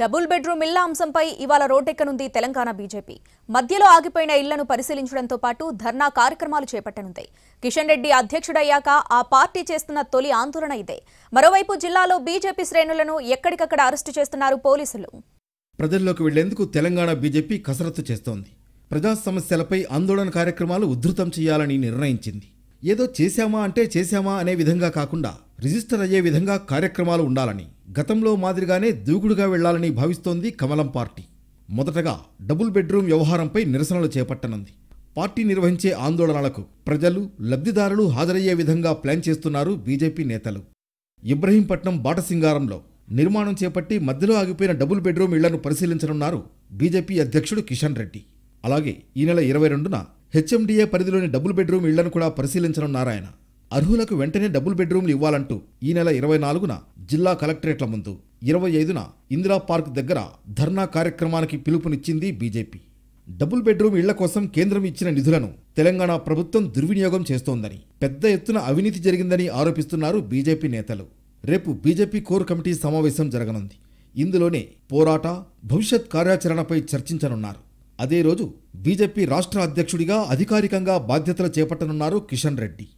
double bedroom ఇళ్ల అంశంపై ఇవాళ రోడ్డెక్కనుంది తెలంగాణ బీజేపీ మధ్యలో ఆగిపోయిన ఇళ్లను పరిశీలించడంతో పాటు ధర్నా కార్యక్రమాలు చేపట్టనుంది కిషన్ రెడ్డి అధ్యక్షుడయ్యాక ఆ పార్టీ చేస్తున్న తొలి ఆందోళన ఇదే మరోవైపు జిల్లాలో బీజేపీ శ్రేణులను ఎక్కడికక్కడ అరెస్టు చేస్తున్నారు పోలీసులు ప్రజల్లోకి వెళ్లేందుకు తెలంగాణ బీజేపీ కసరత్తు చేస్తోంది ప్రజా సమస్యలపై ఆందోళన కార్యక్రమాలు ఉధృతం చేయాలని నిర్ణయించింది ఏదో చేశామా అంటే చేశామా అనే విధంగా కాకుండా రిజిస్టర్ అయ్యే విధంగా కార్యక్రమాలు ఉండాలని గతంలో మాదిరిగానే దూకుడుగా వెళ్లాలని భావిస్తోంది కమలం పార్టీ మొదటగా డబుల్ బెడ్రూమ్ వ్యవహారంపై నిరసనలు చేపట్టనుంది పార్టీ నిర్వహించే ఆందోళనలకు ప్రజలు లబ్ధిదారులు హాజరయ్యే విధంగా ప్లాన్ చేస్తున్నారు బీజేపీ నేతలు ఇబ్రహీంపట్నం బాటసింగారంలో నిర్మాణం చేపట్టి మధ్యలో ఆగిపోయిన డబుల్ బెడ్రూమ్ ఇళ్లను పరిశీలించనున్నారు బీజేపీ అధ్యక్షుడు కిషన్ రెడ్డి అలాగే ఈ నెల ఇరవై రెండున హెచ్ఎండిఏ పరిధిలోని డబుల్ బెడ్రూమ్ ఇళ్లను కూడా పరిశీలించనున్నారాయన అర్హులకు వెంటనే డబుల్ బెడ్రూమ్లు ఇవ్వాలంటూ ఈ నెల ఇరవై నాలుగున జిల్లా కలెక్టరేట్ల ముందు ఇరవై ఐదున ఇందిరా పార్క్ దగ్గర ధర్నా కార్యక్రమానికి పిలుపునిచ్చింది బీజేపీ డబుల్ బెడ్రూమ్ ఇళ్ల కోసం కేంద్రం ఇచ్చిన నిధులను తెలంగాణ ప్రభుత్వం దుర్వినియోగం చేస్తోందని పెద్ద ఎత్తున అవినీతి జరిగిందని ఆరోపిస్తున్నారు బీజేపీ నేతలు రేపు బీజేపీ కోర్ కమిటీ సమావేశం జరగనుంది ఇందులోనే పోరాట భవిష్యత్ కార్యాచరణపై చర్చించనున్నారు అదే రోజు బీజేపీ రాష్ట్ర అధ్యక్షుడిగా అధికారికంగా బాధ్యతలు చేపట్టనున్నారు కిషన్ రెడ్డి